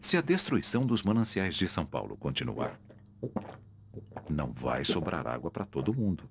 Se a destruição dos mananciais de São Paulo continuar, não vai sobrar água para todo mundo.